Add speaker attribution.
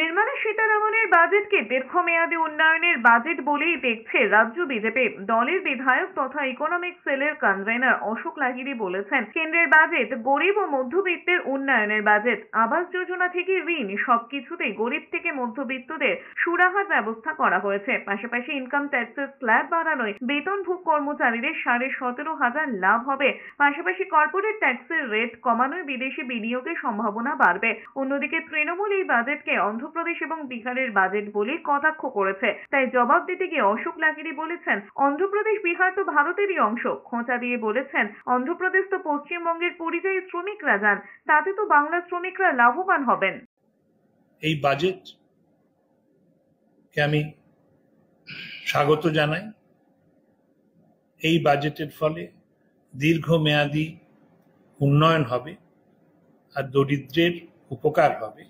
Speaker 1: নির্মাণে সীতারামনের বাজেটকে দীর্ঘমেয়াদী উন্নয়নের বাজেট বলেই দেখছে রাজ্য বিজেপি দলের বিধায়ক তথা ইকোনমিক সেলের কনভেনার অশোক লাহিরি বলেছেন কেন্দ্রের বাজেট গরিব ও মধ্যবিত্তের উন্নয়নের বাজেট আবাস যোজনা থেকে ঋণ সবকিছুতেই গরিব থেকে মধ্যবিত্তদের সুরাহার ব্যবস্থা করা হয়েছে পাশাপাশি ইনকাম ট্যাক্সের স্ল্যাব বাড়ানোয় বেতন ভোগ কর্মচারীদের সাড়ে সতেরো হাজার লাভ হবে পাশাপাশি কর্পোরেট ট্যাক্সের রেট কমানোয় বিদেশি বিনিয়োগের সম্ভাবনা বাড়বে অন্যদিকে তৃণমূল এই বাজেটকে অন্ধ্র অন্ধ্রপ্রদেশ এবং বিহারের বাজেট বলে কটাক্ষ করেছে তাই জবাব দিতে গিয়ে অশোক লাহিড়ি বলেছেন অন্ধ্রপ্রদেশ বিহার তো ভারতেরই অংশ খোঁচা দিয়ে বলেছেন অন্ধ্রপ্রদেশ তো পশ্চিমবঙ্গের পরিযায়ী শ্রমিকরা যান তাতে তো বাংলা শ্রমিকরা লাভবান হবেন
Speaker 2: এই বাজেট কে আমি স্বাগত জানাই এই বাজেটের ফলে দীর্ঘমেয়াদী উন্নয়ন হবে আর দরিদ্রের উপকার হবে